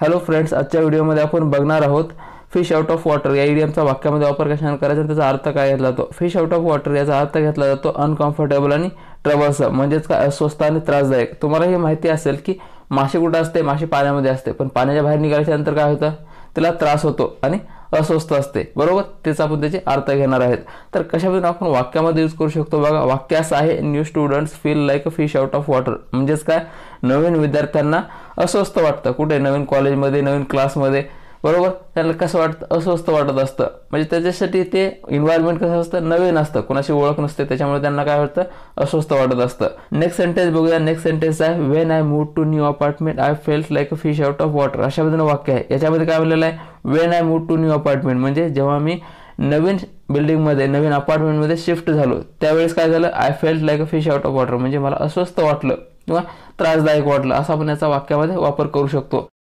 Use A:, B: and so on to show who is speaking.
A: hello friends आजच्या व्हिडिओमध्ये आपण बघणार आहोत फिश आउट ऑफ वॉटर या इडियमचा वाक्यामध्ये वापर कशाने करायचा त्याचा अर्थ काय घेतला जातो फिश आउट ऑफ वॉटर याचा अर्थ घेतला जातो अनकम्फर्टेबल आणि ट्रबलसम म्हणजेच काय अस्वस्थ आणि त्रासदायक तुम्हाला हे माहिती असेल की मासे कुठं असते मासे पाण्यामध्ये असते पण पाण्याच्या बाहेर निघाल्याच्या नंतर काय होतं त्याला त्रास होतो आणि अस्वस्थ असते बरोबर तेच आपण त्याचे अर्थ घेणार आहेत तर कशामधून आपण वाक्यामध्ये यूज करू शकतो बघा वाक्य असं आहे new students feel like a fish out of water म्हणजेच काय नवीन विद्यार्थ्यांना अस्वस्थ वाटतं कुठे नवीन कॉलेजमध्ये नवीन क्लासमध्ये बरोबर त्यांना कसं वाटतं अस्वस्थ वाटत असतं म्हणजे त्याच्यासाठी ते इन्व्हायरमेंट कसं असतं नवीन असतं कोणाशी ओळख नसते त्याच्यामुळे त्यांना काय वाटतं अस्वस्थ वाटत असतं नेक्स्ट सेंटेन्स बघूया नेक्स्ट सेंटेन्स आहे when I move to new apartment I felt like a fish out of water अशा पद्धतीनं वाक्य आहे याच्यामध्ये काय बोललेलं आहे when I move to new apartment म्हणजे जेव्हा मी नवीन बिल्डिंगमध्ये नवीन अपार्टमेंटमध्ये शिफ्ट झालो त्यावेळेस काय झालं I felt like a fish out of water म्हणजे मला अस्वस्थ वाटलं किंवा त्रासदायक वाटलं असं आपण याचा वाक्यामध्ये वापर करू शकतो